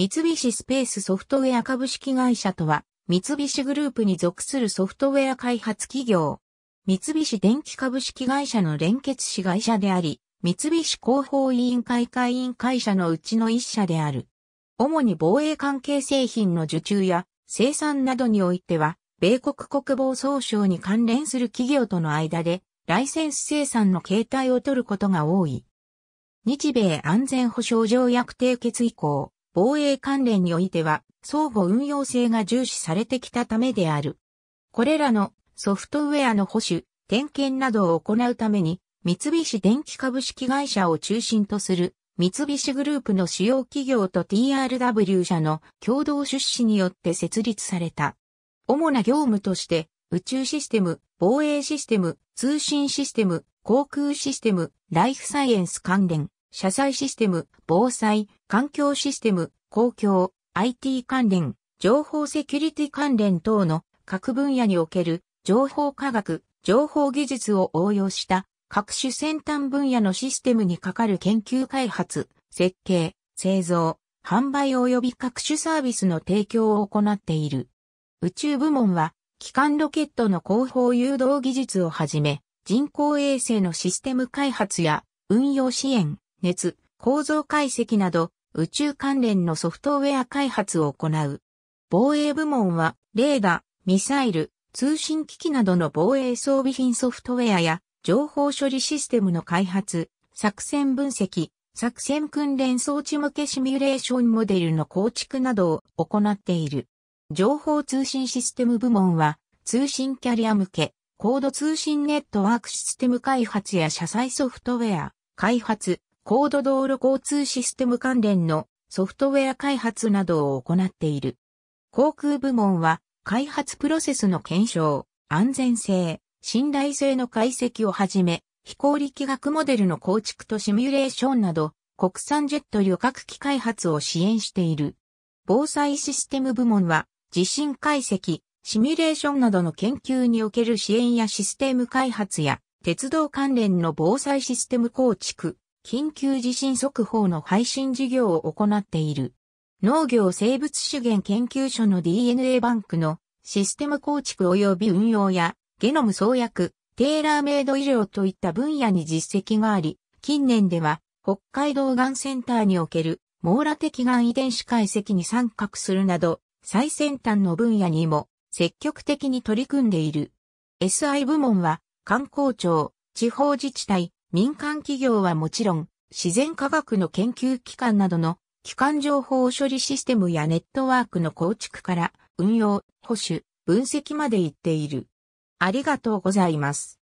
三菱スペースソフトウェア株式会社とは、三菱グループに属するソフトウェア開発企業。三菱電機株式会社の連結子会社であり、三菱広報委員会会員会社のうちの一社である。主に防衛関係製品の受注や生産などにおいては、米国国防総省に関連する企業との間で、ライセンス生産の形態を取ることが多い。日米安全保障条約締結以降、防衛関連においては、相互運用性が重視されてきたためである。これらのソフトウェアの保守、点検などを行うために、三菱電機株式会社を中心とする三菱グループの主要企業と TRW 社の共同出資によって設立された。主な業務として、宇宙システム、防衛システム、通信システム、航空システム、ライフサイエンス関連、社債システム、防災、環境システム、公共、IT 関連、情報セキュリティ関連等の各分野における情報科学、情報技術を応用した各種先端分野のシステムに係る研究開発、設計、製造、販売及び各種サービスの提供を行っている。宇宙部門は、機関ロケットの後方誘導技術をはじめ、人工衛星のシステム開発や運用支援、熱、構造解析など宇宙関連のソフトウェア開発を行う。防衛部門は、レーダー、ミサイル、通信機器などの防衛装備品ソフトウェアや情報処理システムの開発、作戦分析、作戦訓練装置向けシミュレーションモデルの構築などを行っている。情報通信システム部門は、通信キャリア向け、高度通信ネットワークシステム開発や車載ソフトウェア、開発、高度道路交通システム関連のソフトウェア開発などを行っている。航空部門は開発プロセスの検証、安全性、信頼性の解析をはじめ、飛行力学モデルの構築とシミュレーションなど、国産ジェット旅客機開発を支援している。防災システム部門は、地震解析、シミュレーションなどの研究における支援やシステム開発や、鉄道関連の防災システム構築、緊急地震速報の配信事業を行っている。農業生物資源研究所の DNA バンクのシステム構築及び運用やゲノム創薬、テーラーメイド医療といった分野に実績があり、近年では北海道がんセンターにおける網羅的がん遺伝子解析に参画するなど、最先端の分野にも積極的に取り組んでいる。SI 部門は観光庁、地方自治体、民間企業はもちろん、自然科学の研究機関などの機関情報処理システムやネットワークの構築から運用、保守、分析まで行っている。ありがとうございます。